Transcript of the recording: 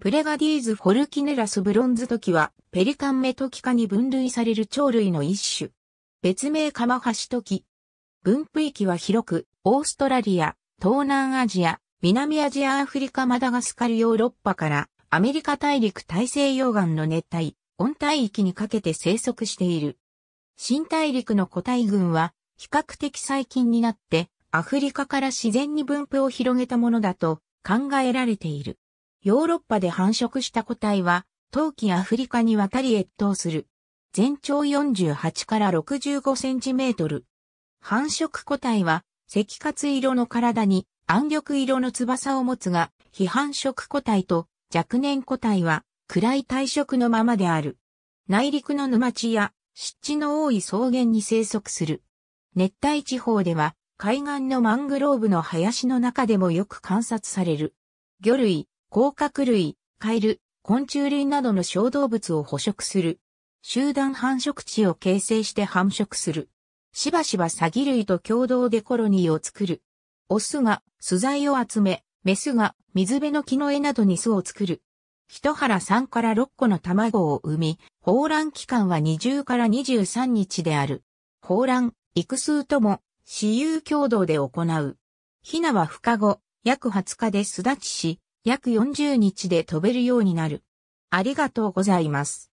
プレガディーズ・フォルキネラス・ブロンズトキは、ペリカンメトキ科に分類される鳥類の一種。別名カマハシトキ。分布域は広く、オーストラリア、東南アジア、南アジアアフリカマダガスカルヨーロッパから、アメリカ大陸大西洋岸の熱帯、温帯域にかけて生息している。新大陸の個体群は、比較的最近になって、アフリカから自然に分布を広げたものだと考えられている。ヨーロッパで繁殖した個体は、冬季アフリカに渡り越冬する。全長48から65センチメートル。繁殖個体は、赤活色の体に暗緑色の翼を持つが、非繁殖個体と若年個体は暗い体色のままである。内陸の沼地や湿地の多い草原に生息する。熱帯地方では海岸のマングローブの林の中でもよく観察される。魚類、甲殻類、カエル、昆虫類などの小動物を捕食する。集団繁殖地を形成して繁殖する。しばしばサギ類と共同でコロニーを作る。オスが素材を集め、メスが水辺の木の絵などに巣を作る。一腹3から6個の卵を産み、放卵期間は20から23日である。放卵、育数とも、私有共同で行う。ヒナは孵化後、約20日で巣立ちし、約40日で飛べるようになる。ありがとうございます。